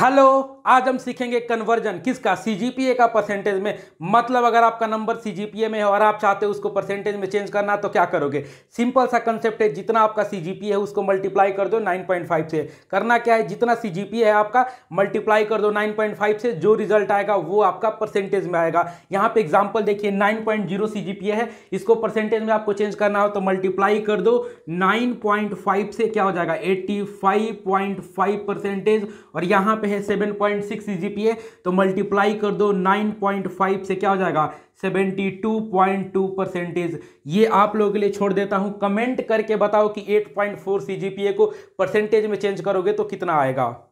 hello आज हम सीखेंगे कन्वर्जन किसका सीजीपीए का परसेंटेज में मतलब अगर आपका नंबर सीजीपीए में है और आप चाहते हो उसको परसेंटेज में चेंज करना तो क्या करोगे सिंपल सा कंसेप्ट है जितना आपका सीजीपीए है उसको मल्टीप्लाई कर दो 9.5 से करना क्या है जितना सीजीपीए है आपका मल्टीप्लाई कर दो 9.5 से जो रिजल्ट आएगा वो आपका परसेंटेज में आएगा यहाँ पे एग्जाम्पल देखिए नाइन पॉइंट है इसको परसेंटेज में आपको चेंज करना हो तो मल्टीप्लाई कर दो नाइन से क्या हो जाएगा एट्टी परसेंटेज और यहाँ पे है सेवन पॉइंट सिक्स जी तो मल्टीप्लाई कर दो नाइन पॉइंट फाइव से क्या हो जाएगा seventy two point two percentage ये आप लोगों के लिए छोड़ देता हूं कमेंट करके बताओ कि एट पॉइंट फोर सी को परसेंटेज में चेंज करोगे तो कितना आएगा